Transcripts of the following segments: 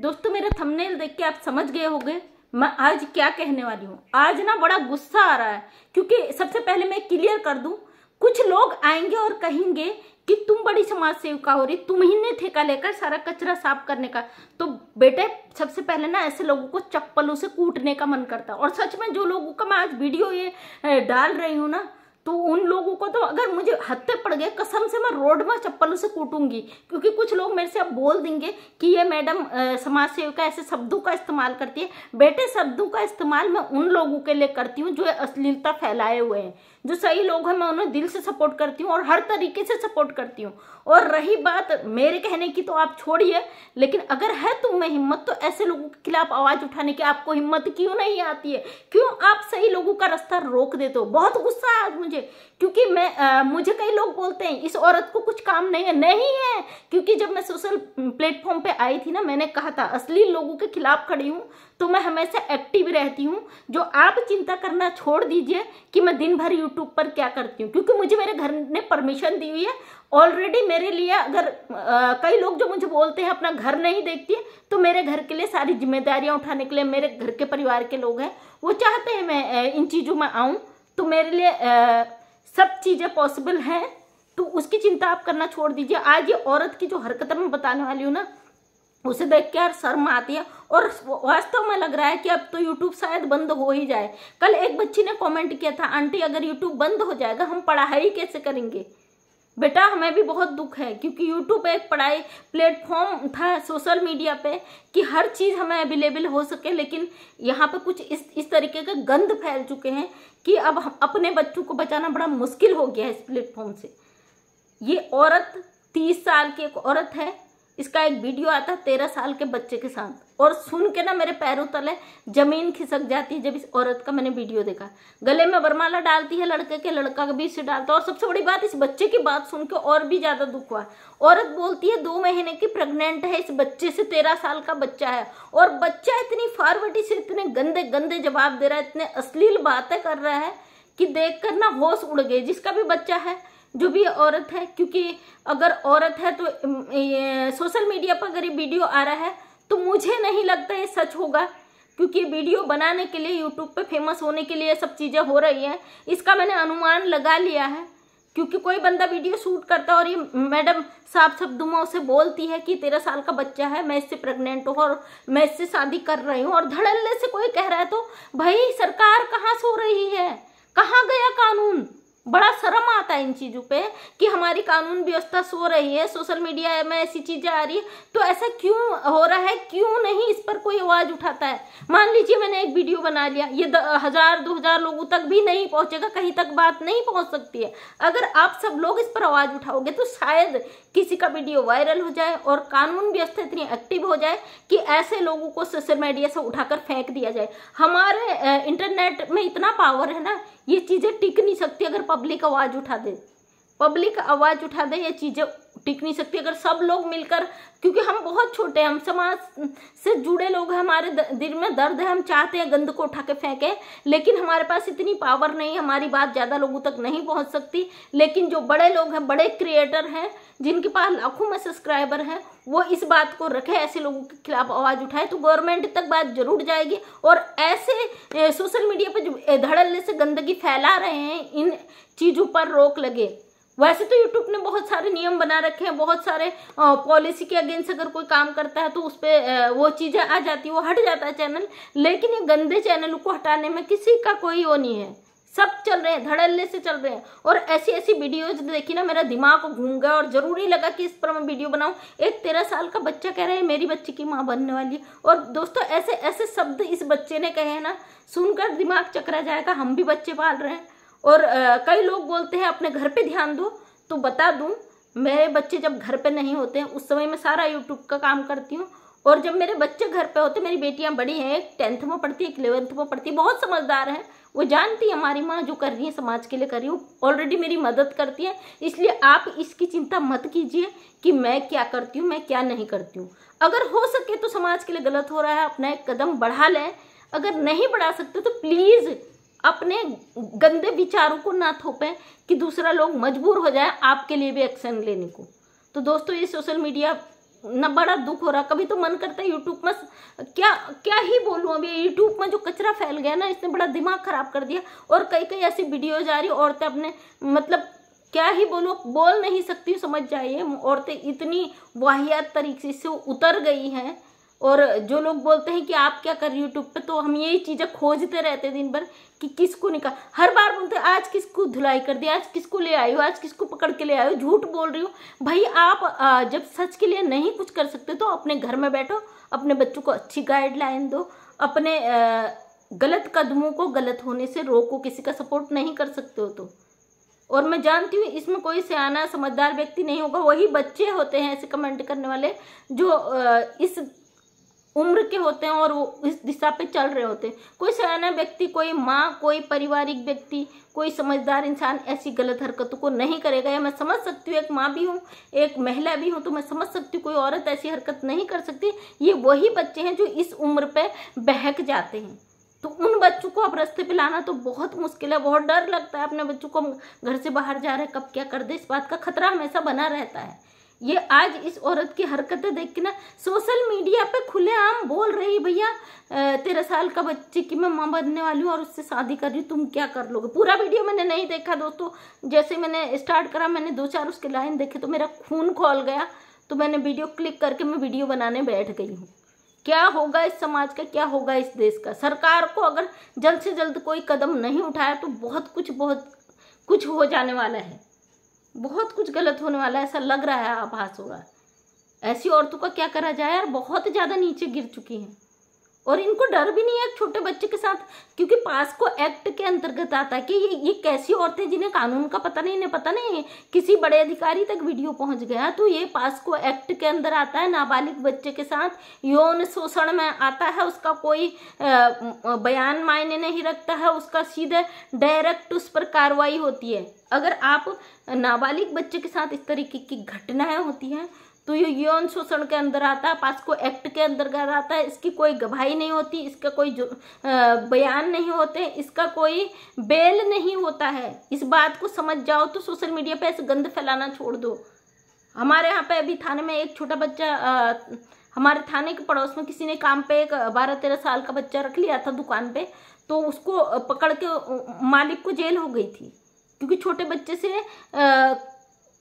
दोस्तों मेरा थंबनेल देख के आप समझ गए होंगे मैं आज क्या कहने वाली हूँ आज ना बड़ा गुस्सा आ रहा है क्योंकि सबसे पहले मैं क्लियर कर दूँ कुछ लोग आएंगे और कहेंगे कि तुम बड़ी समाज सेविका हो रही तुम ही ने ठेका लेकर सारा कचरा साफ करने का तो बेटे सबसे पहले ना ऐसे लोगों को चप्पलों से कूटने का मन करता है और सच में जो लोगों का मैं आज वीडियो ये डाल रही हूँ ना तो उन लोगों को तो अगर मुझे हत्या पड़ गए कसम से मैं रोड में चप्पलों से कूटूंगी क्योंकि कुछ लोग मेरे से अब बोल देंगे कि ये मैडम समाज सेविका ऐसे शब्दों का इस्तेमाल करती है बेटे शब्दों का इस्तेमाल मैं उन लोगों के लिए करती हूँ जो अश्लीलता फैलाए हुए हैं जो सही लोग हैं मैं उन्हें दिल से सपोर्ट करती हूँ और हर तरीके से सपोर्ट करती हूँ और रही बात मेरे कहने की तो आप छोड़िए लेकिन अगर है तुम तो में हिम्मत तो ऐसे लोगों के खिलाफ आवाज़ उठाने की आपको हिम्मत क्यों नहीं आती है क्यों आप सही लोगों का रास्ता रोक देते हो बहुत गुस्सा है आज मुझे क्योंकि मैं आ, मुझे कई लोग बोलते हैं इस औरत को कुछ काम नहीं है नहीं है क्योंकि जब मैं सोशल प्लेटफॉर्म पे आई थी ना मैंने कहा था असली लोगों के खिलाफ खड़ी हूँ तो मैं हमेशा एक्टिव रहती हूँ जो आप चिंता करना छोड़ दीजिए कि मैं दिन भर यूट्यूब पर क्या करती हूँ क्योंकि मुझे मेरे घर ने परमिशन दी हुई है ऑलरेडी मेरे लिए अगर आ, कई लोग जो मुझे बोलते हैं अपना घर नहीं देखती है तो मेरे घर के लिए सारी जिम्मेदारियाँ उठाने के लिए मेरे घर के परिवार के लोग हैं वो चाहते हैं मैं इन चीज़ों में आऊँ तो मेरे लिए आ, सब चीज़ें पॉसिबल हैं तो उसकी चिंता आप करना छोड़ दीजिए आज ये औरत की जो हरकत मैं बताने वाली हूँ ना उसे देख के यार शर्म आती है और वास्तव में लग रहा है कि अब तो यूट्यूब शायद बंद हो ही जाए कल एक बच्ची ने कमेंट किया था आंटी अगर यूट्यूब बंद हो जाएगा हम पढ़ाई कैसे करेंगे बेटा हमें भी बहुत दुख है क्योंकि यूट्यूब एक पढ़ाई प्लेटफॉर्म था सोशल मीडिया पे कि हर चीज़ हमें अवेलेबल हो सके लेकिन यहाँ पे कुछ इस इस तरीके का गंद फैल चुके हैं कि अब अपने बच्चों को बचाना बड़ा मुश्किल हो गया है इस प्लेटफॉर्म से ये औरत तीस साल की एक औरत है इसका एक वीडियो आता है तेरह साल के बच्चे के साथ और सुन के ना मेरे पैरों तले जमीन खिसक जाती है जब इस औरत का मैंने वीडियो देखा गले में बरमाला डालती है लड़के के लड़का भी इसे डालता है और सबसे बड़ी बात इस बच्चे की बात सुन के और भी ज़्यादा दुख हुआ औरत बोलती है दो महीने की प्रेग्नेंट है इस बच्चे से तेरह साल का बच्चा है और बच्चा इतनी फारवर्टी से इतने गंदे गंदे जवाब दे रहा है इतने अश्लील बातें कर रहा है कि देख ना होश उड़ गए जिसका भी बच्चा है जो भी औरत है क्योंकि अगर औरत है तो सोशल मीडिया पर अगर ये वीडियो आ रहा है तो मुझे नहीं लगता ये सच होगा क्योंकि वीडियो बनाने के लिए यूट्यूब पे फेमस होने के लिए सब चीज़ें हो रही हैं इसका मैंने अनुमान लगा लिया है क्योंकि कोई बंदा वीडियो शूट करता है और ये मैडम साफ सब दुमा उसे बोलती है कि तेरह साल का बच्चा है मैं इससे प्रेग्नेंट हूँ और मैं इससे शादी कर रही हूँ और धड़ल्ले से कोई कह रहा है तो भाई सरकार कहाँ सो रही है कहाँ गया कानून बड़ा शर्म आता है इन चीज़ों पे कि हमारी कानून व्यवस्था सो रही है सोशल मीडिया में ऐसी चीज़ें आ रही है तो ऐसा क्यों हो रहा है क्यों नहीं इस पर कोई आवाज़ उठाता है मान लीजिए मैंने एक वीडियो बना लिया ये द, हजार दो हजार लोगों तक भी नहीं पहुंचेगा कहीं तक बात नहीं पहुंच सकती है अगर आप सब लोग इस पर आवाज़ उठाओगे तो शायद किसी का वीडियो वायरल हो जाए और कानून व्यवस्था इतनी एक्टिव हो जाए कि ऐसे लोगों को सोशल मीडिया से उठाकर फेंक दिया जाए हमारे इंटरनेट में इतना पावर है ना ये चीज़ें टिक नहीं सकती अगर पब्लिक आवाज़ उठा दे पब्लिक आवाज़ उठा दे ये चीज़ें टिक नहीं सकती अगर सब लोग मिलकर क्योंकि हम बहुत छोटे हैं हम समाज से जुड़े लोग हैं हमारे दिल में दर्द है हम चाहते हैं गंद को उठा के फेंके लेकिन हमारे पास इतनी पावर नहीं हमारी बात ज़्यादा लोगों तक नहीं पहुंच सकती लेकिन जो बड़े लोग हैं बड़े क्रिएटर हैं जिनके पास लाखों में सब्सक्राइबर हैं वो इस बात को रखे ऐसे लोगों के खिलाफ आवाज़ उठाए तो गवर्नमेंट तक बात जरूर जाएगी और ऐसे सोशल मीडिया पर जो धड़ल्ले से गंदगी फैला रहे हैं इन चीज़ों पर रोक लगे वैसे तो यूट्यूब ने बहुत सारे नियम बना रखे हैं बहुत सारे पॉलिसी के अगेंस्ट अगर कोई काम करता है तो उस पर वो चीज़ें आ जाती है वो हट जाता है चैनल लेकिन ये गंदे चैनल को हटाने में किसी का कोई वो नहीं है सब चल रहे हैं धड़ल्ले से चल रहे हैं और ऐसी ऐसी वीडियोज देखी ना मेरा दिमाग घूम गया और ज़रूरी लगा कि इस पर मैं वीडियो बनाऊं एक तेरह साल का बच्चा कह रहा है मेरी बच्ची की माँ बनने वाली और दोस्तों ऐसे ऐसे शब्द इस बच्चे ने कहे हैं ना सुनकर दिमाग चकरा जाएगा हम भी बच्चे पाल रहे हैं और आ, कई लोग बोलते हैं अपने घर पर ध्यान दो तो बता दूँ मेरे बच्चे जब घर पर नहीं होते हैं उस समय मैं सारा यूट्यूब का काम करती हूँ और जब मेरे बच्चे घर पे होते मेरी बेटियां बड़ी हैं एक टेंथ में पढ़ती है एक इलेवेंथ में पढ़ती बहुत समझदार हैं वो जानती है हमारी माँ जो कर रही है समाज के लिए कर रही है ऑलरेडी मेरी मदद करती है इसलिए आप इसकी चिंता मत कीजिए कि मैं क्या करती हूँ मैं क्या नहीं करती हूँ अगर हो सके तो समाज के लिए गलत हो रहा है अपना एक कदम बढ़ा लें अगर नहीं बढ़ा सकते तो प्लीज़ अपने गंदे विचारों को ना थोपें कि दूसरा लोग मजबूर हो जाए आपके लिए भी एक्शन लेने को तो दोस्तों ये सोशल मीडिया ना बड़ा दुख हो रहा कभी तो मन करता है यूट्यूब में क्या क्या ही बोलूँ अभी यूट्यूब में जो कचरा फैल गया ना इसने बड़ा दिमाग ख़राब कर दिया और कई कई ऐसी वीडियोज आ रही औरतें अपने मतलब क्या ही बोलो बोल नहीं सकती समझ जाइए औरतें इतनी वाहियात तरीके से उतर गई हैं और जो लोग बोलते हैं कि आप क्या कर यूट्यूब पे तो हम यही चीज़ें खोजते रहते दिन भर कि किसको निकाल हर बार बोलते आज किसको धुलाई कर दी आज किसको ले आई हो आज किसको पकड़ के ले आई हो झूठ बोल रही हो भाई आप जब सच के लिए नहीं कुछ कर सकते तो अपने घर में बैठो अपने बच्चों को अच्छी गाइडलाइन दो अपने गलत कदमों को गलत होने से रोको किसी का सपोर्ट नहीं कर सकते हो तो और मैं जानती हूँ इसमें कोई सियाना समझदार व्यक्ति नहीं होगा वही बच्चे होते हैं ऐसे कमेंट करने वाले जो इस उम्र के होते हैं और वो इस दिशा पे चल रहे होते हैं कोई सयाना व्यक्ति कोई माँ कोई पारिवारिक व्यक्ति कोई समझदार इंसान ऐसी गलत हरकतों को नहीं करेगा या मैं समझ सकती हूँ एक माँ भी हूँ एक महिला भी हूँ तो मैं समझ सकती हूँ कोई औरत ऐसी हरकत नहीं कर सकती ये वही बच्चे हैं जो इस उम्र पर बहक जाते हैं तो उन बच्चों को अब रास्ते पे लाना तो बहुत मुश्किल है बहुत डर लगता है अपने बच्चों को घर से बाहर जा रहे कब क्या कर दे इस बात का खतरा हमेशा बना रहता है ये आज इस औरत की हरकतें देख के ना सोशल मीडिया पे खुलेआम बोल रही भैया तेरह साल का बच्चे की मैं माँ बनने वाली हूँ और उससे शादी कर रही हूँ तुम क्या कर लोगे पूरा वीडियो मैंने नहीं देखा दोस्तों जैसे मैंने स्टार्ट करा मैंने दो चार उसके लाइन देखे तो मेरा खून खोल गया तो मैंने वीडियो क्लिक करके मैं वीडियो बनाने बैठ गई हूँ क्या होगा इस समाज का क्या होगा इस देश का सरकार को अगर जल्द से जल्द कोई कदम नहीं उठाया तो बहुत कुछ बहुत कुछ हो जाने वाला है बहुत कुछ गलत होने वाला है ऐसा लग रहा है आभास हो रहा है ऐसी औरतों का क्या करा जाए यार बहुत ज़्यादा नीचे गिर चुकी हैं और इनको डर भी नहीं है छोटे बच्चे के साथ क्योंकि पास को एक्ट के अंतर्गत आता है कि ये ये कैसी औरतें जिन्हें कानून का पता नहीं इन्हें पता नहीं है किसी बड़े अधिकारी तक वीडियो पहुंच गया तो ये पास को एक्ट के अंदर आता है नाबालिग बच्चे के साथ यौन शोषण में आता है उसका कोई बयान मायने नहीं रखता है उसका सीधे डायरेक्ट उस पर कार्रवाई होती है अगर आप नाबालिग बच्चे के साथ इस तरीके की घटनाएं होती हैं तो ये यौन शोषण के अंदर आता है पास्को एक्ट के अंदर आता है इसकी कोई गवाही नहीं होती इसका कोई बयान नहीं होते इसका कोई बेल नहीं होता है इस बात को समझ जाओ तो सोशल मीडिया पे ऐसे गंद फैलाना छोड़ दो हमारे यहाँ पे अभी थाने में एक छोटा बच्चा आ, हमारे थाने के पड़ोस में किसी ने काम पे एक बारह तेरह साल का बच्चा रख लिया था दुकान पे तो उसको पकड़ के मालिक को जेल हो गई थी क्योंकि छोटे बच्चे से आ,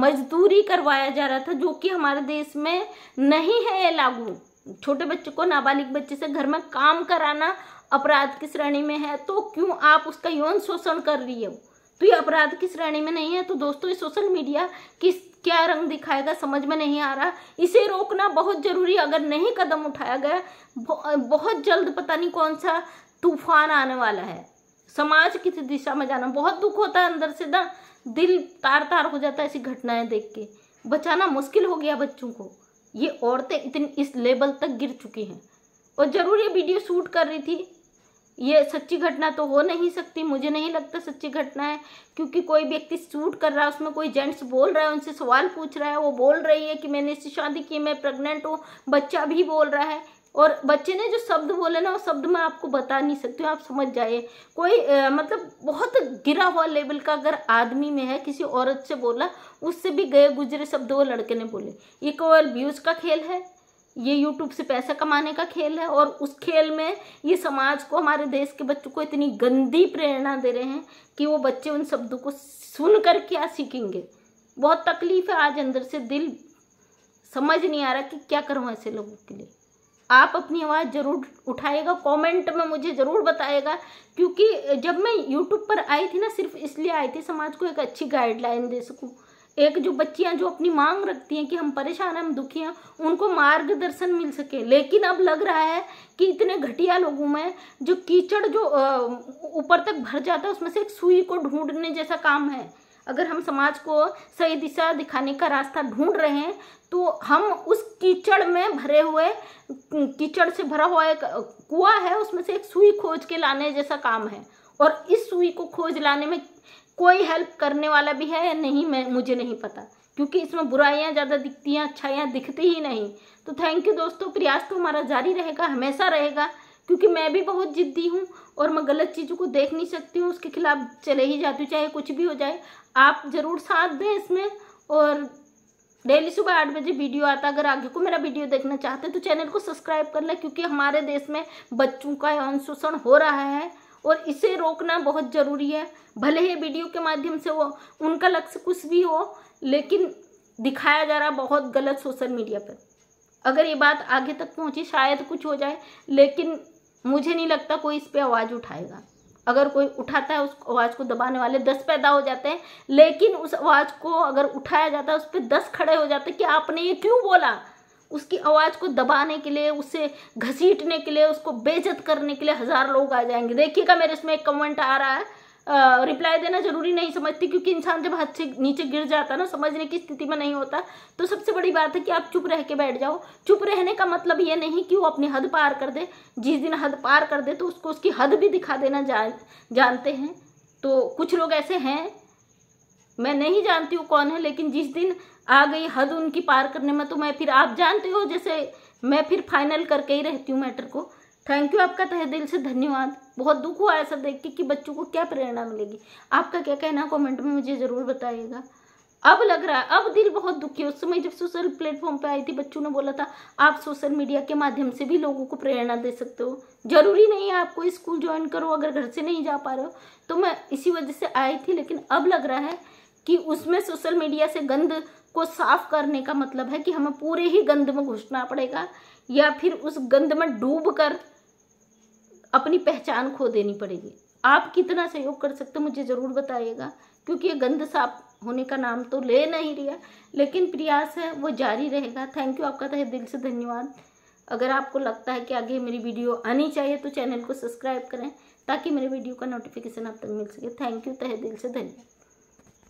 मजदूरी करवाया जा रहा था जो कि हमारे देश में नहीं है लागू छोटे बच्चे को नाबालिग बच्चे से घर में काम कराना अपराध की श्रेणी में है तो क्यों आप उसका यौन शोषण कर रही हो तो ये अपराध की श्रेणी में नहीं है तो दोस्तों ये सोशल मीडिया किस क्या रंग दिखाएगा समझ में नहीं आ रहा इसे रोकना बहुत जरूरी अगर नहीं कदम उठाया गया बहुत जल्द पता नहीं कौन सा तूफान आने वाला है समाज किस दिशा में जाना बहुत दुख होता है अंदर से ना दिल तार तार हो जाता है ऐसी घटनाएं देख के बचाना मुश्किल हो गया बच्चों को ये औरतें इतनी इस लेवल तक गिर चुकी हैं और ज़रूर ये वीडियो शूट कर रही थी ये सच्ची घटना तो हो नहीं सकती मुझे नहीं लगता सच्ची घटना है क्योंकि कोई व्यक्ति शूट कर रहा है उसमें कोई जेंट्स बोल रहा है उनसे सवाल पूछ रहा है वो बोल रही है कि मैंने इससे शादी की मैं प्रेग्नेंट हूँ बच्चा भी बोल रहा है और बच्चे ने जो शब्द बोले ना वो शब्द मैं आपको बता नहीं सकती हूँ आप समझ जाइए कोई आ, मतलब बहुत गिरा हुआ लेवल का अगर आदमी में है किसी औरत से बोला उससे भी गए गुजरे शब्द वो लड़के ने बोले ये केवल व्यूज़ का खेल है ये यूट्यूब से पैसा कमाने का खेल है और उस खेल में ये समाज को हमारे देश के बच्चों को इतनी गंदी प्रेरणा दे रहे हैं कि वो बच्चे उन शब्दों को सुन कर क्या सीखेंगे बहुत तकलीफ है आज अंदर से दिल समझ नहीं आ रहा कि क्या करूँ ऐसे लोगों के लिए आप अपनी आवाज़ ज़रूर उठाएगा कमेंट में मुझे ज़रूर बताएगा क्योंकि जब मैं यूट्यूब पर आई थी ना सिर्फ इसलिए आई थी समाज को एक अच्छी गाइडलाइन दे सकूँ एक जो बच्चियां जो अपनी मांग रखती हैं कि हम परेशान हैं हम दुखी हैं उनको मार्गदर्शन मिल सके लेकिन अब लग रहा है कि इतने घटिया लोगों में जो कीचड़ जो ऊपर तक भर जाता है उसमें से एक सुई को ढूंढने जैसा काम है अगर हम समाज को सही दिशा दिखाने का रास्ता ढूंढ रहे हैं तो हम उस कीचड़ में भरे हुए कीचड़ से भरा हुआ एक कुआ है उसमें से एक सुई खोज के लाने जैसा काम है और इस सुई को खोज लाने में कोई हेल्प करने वाला भी है या नहीं मैं मुझे नहीं पता क्योंकि इसमें बुराइयाँ ज़्यादा दिखती हैं अच्छाइयाँ दिखती ही नहीं तो थैंक यू दोस्तों प्रयास तो हमारा जारी रहेगा हमेशा रहेगा क्योंकि मैं भी बहुत जिद्दी हूँ और मैं गलत चीज़ों को देख नहीं सकती हूँ उसके खिलाफ चले ही जाती हूँ चाहे कुछ भी हो जाए आप ज़रूर साथ दें इसमें और डेली सुबह आठ बजे वीडियो आता है अगर आगे को मेरा वीडियो देखना चाहते हैं तो चैनल को सब्सक्राइब कर लें क्योंकि हमारे देश में बच्चों का यौन शोषण हो रहा है और इसे रोकना बहुत ज़रूरी है भले ही वीडियो के माध्यम से वो उनका लक्ष्य कुछ भी हो लेकिन दिखाया जा रहा बहुत गलत सोशल मीडिया पर अगर ये बात आगे तक पहुँची शायद कुछ हो जाए लेकिन मुझे नहीं लगता कोई इस पर आवाज़ उठाएगा अगर कोई उठाता है उस आवाज़ को दबाने वाले दस पैदा हो जाते हैं लेकिन उस आवाज़ को अगर उठाया जाता है उस पर दस खड़े हो जाते हैं कि आपने ये क्यों बोला उसकी आवाज़ को दबाने के लिए उसे घसीटने के लिए उसको बेजत करने के लिए हज़ार लोग आ जाएंगे देखिएगा मेरे इसमें एक कमेंट आ रहा है रिप्लाई देना जरूरी नहीं समझती क्योंकि इंसान जब हाथ से नीचे गिर जाता है ना समझने की स्थिति में नहीं होता तो सबसे बड़ी बात है कि आप चुप रह के बैठ जाओ चुप रहने का मतलब ये नहीं कि वो अपनी हद पार कर दे जिस दिन हद पार कर दे तो उसको उसकी हद भी दिखा देना जान जानते हैं तो कुछ लोग ऐसे हैं मैं नहीं जानती हूँ कौन है लेकिन जिस दिन आ गई हद उनकी पार करने में तो मैं फिर आप जानते हो जैसे मैं फिर फाइनल करके ही रहती हूँ मैटर को थैंक यू आपका तहे दिल से धन्यवाद बहुत दुख हुआ है सब देख के कि बच्चों को क्या प्रेरणा मिलेगी आपका क्या कहना कमेंट में मुझे ज़रूर बताइएगा अब लग रहा है अब दिल बहुत दुखी है उस समय जब सोशल प्लेटफॉर्म पे आई थी बच्चों ने बोला था आप सोशल मीडिया के माध्यम से भी लोगों को प्रेरणा दे सकते हो जरूरी नहीं है आपको स्कूल ज्वाइन करो अगर घर से नहीं जा पा रहे हो तो मैं इसी वजह से आई थी लेकिन अब लग रहा है कि उसमें सोशल मीडिया से गंद को साफ करने का मतलब है कि हमें पूरे ही गंद में घुसना पड़ेगा या फिर उस गंद में डूब कर अपनी पहचान खो देनी पड़ेगी आप कितना सहयोग कर सकते हो मुझे ज़रूर बताइएगा क्योंकि ये गंद साफ होने का नाम तो ले नहीं रहा लेकिन प्रयास है वो जारी रहेगा थैंक यू आपका तहे दिल से धन्यवाद अगर आपको लगता है कि आगे मेरी वीडियो आनी चाहिए तो चैनल को सब्सक्राइब करें ताकि मेरे वीडियो का नोटिफिकेशन आप तक मिल सके थैंक यू तहे दिल से धन्यवाद